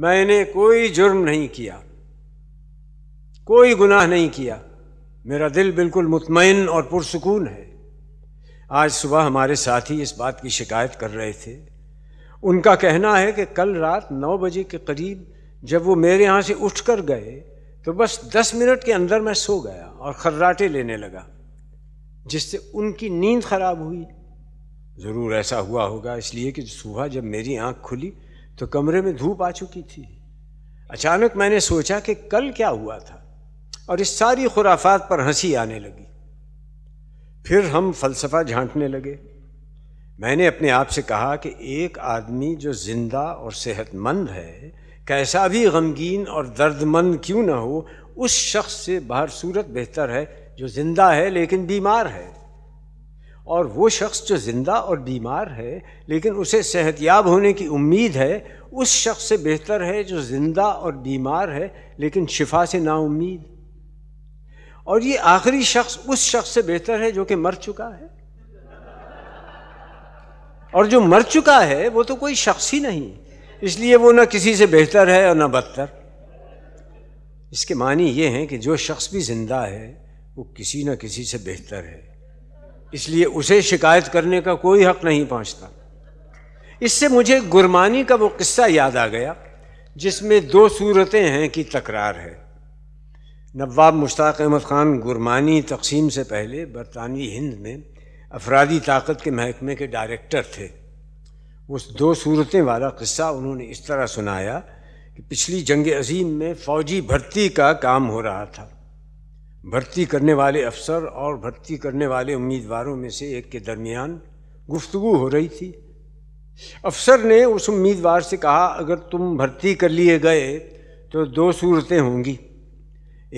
मैंने कोई जुर्म नहीं किया कोई गुनाह नहीं किया मेरा दिल बिल्कुल मुतमिन और पुरसकून है आज सुबह हमारे साथी इस बात की शिकायत कर रहे थे उनका कहना है कि कल रात नौ बजे के करीब जब वो मेरे यहाँ से उठ कर गए तो बस दस मिनट के अंदर मैं सो गया और खर्राटे लेने लगा जिससे उनकी नींद खराब हुई ज़रूर ऐसा हुआ होगा इसलिए कि सुबह जब मेरी आँख खुली तो कमरे में धूप आ चुकी थी अचानक मैंने सोचा कि कल क्या हुआ था और इस सारी खुराफात पर हंसी आने लगी फिर हम फलसफा झांटने लगे मैंने अपने आप से कहा कि एक आदमी जो जिंदा और सेहतमंद है कैसा भी गमगीन और दर्दमंद क्यों ना हो उस शख्स से बाहर सूरत बेहतर है जो जिंदा है लेकिन बीमार है और वो शख्स जो ज़िंदा और बीमार है लेकिन उसे सेहतियाब होने की उम्मीद है उस शख्स से बेहतर है जो ज़िंदा और बीमार है लेकिन शिफा से ना उम्मीद और ये आखिरी शख्स उस शख्स से बेहतर है जो कि मर चुका है और जो मर चुका है वो तो कोई शख्स ही नहीं इसलिए वो ना किसी से बेहतर है और ना बदतर इसके मानी ये हैं कि जो शख्स भी ज़िंदा है वो किसी ना किसी से बेहतर है इसलिए उसे शिकायत करने का कोई हक नहीं पहुंचता इससे मुझे गुरमानी का वो किस्सा याद आ गया जिसमें दो सूरतें हैं कि तकरार है नवाब मुश्ताक अहमद ख़ान गुरमानी तकसीम से पहले बरतानवी हिंद में अफराधी ताकत के महकमे के डायरेक्टर थे उस दो सूरतें वाला किस्सा उन्होंने इस तरह सुनाया कि पिछली जंग अजीम में फ़ौजी भर्ती का काम हो रहा था भर्ती करने वाले अफसर और भर्ती करने वाले उम्मीदवारों में से एक के दरमियान गुफ्तु हो रही थी अफसर ने उस उम्मीदवार से कहा अगर तुम भर्ती कर लिए गए तो दो सूरतें होंगी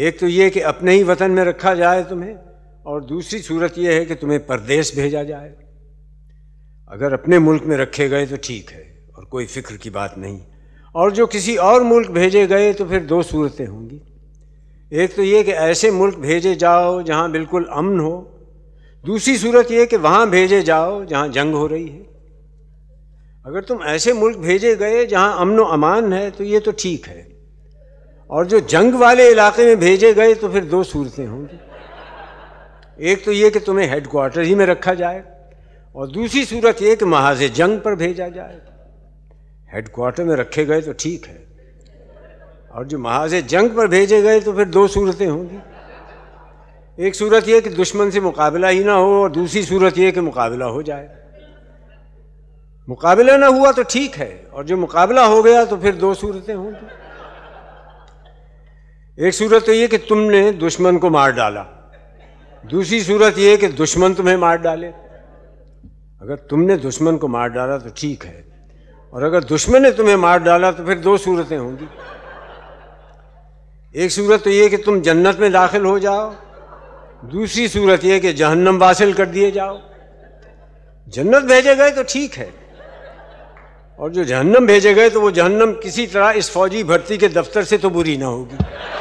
एक तो ये कि अपने ही वतन में रखा जाए तुम्हें और दूसरी सूरत यह है कि तुम्हें परदेश भेजा जाए अगर अपने मुल्क में रखे गए तो ठीक है और कोई फिक्र की बात नहीं और जो किसी और मुल्क भेजे गए तो फिर दो सूरतें होंगी एक तो ये कि ऐसे मुल्क भेजे जाओ जहाँ बिल्कुल अमन हो दूसरी सूरत ये कि वहाँ भेजे जाओ जहाँ जंग हो रही है अगर तुम ऐसे मुल्क भेजे गए जहाँ अमन व अमान है तो ये तो ठीक है और जो जंग वाले इलाके में भेजे गए तो फिर दो सूरतें होंगी एक तो ये कि तुम्हें हेड क्वार्टर ही में रखा जाए और दूसरी सूरत ये कि महाज जंग पर भेजा जाए हेड क्वार्टर में रखे गए तो ठीक है और जो महा जंग पर भेजे गए तो फिर दो सूरतें होंगी एक सूरत यह कि दुश्मन से मुकाबला ही ना हो और दूसरी सूरत यह कि मुकाबला हो जाए मुकाबला ना हुआ तो ठीक है और जो मुकाबला हो गया तो फिर दो सूरतें होंगी एक सूरत तो यह कि तुमने दुश्मन को मार डाला दूसरी सूरत यह कि दुश्मन तुम्हें मार डाले अगर तुमने दुश्मन को मार डाला तो ठीक है और अगर दुश्मन ने तुम्हें मार डाला तो फिर दो सूरतें होंगी एक सूरत तो ये कि तुम जन्नत में दाखिल हो जाओ दूसरी सूरत ये कि जहन्नम वासिल कर दिए जाओ जन्नत भेजे गए तो ठीक है और जो जहन्नम भेजे गए तो वो जहन्नम किसी तरह इस फौजी भर्ती के दफ्तर से तो बुरी ना होगी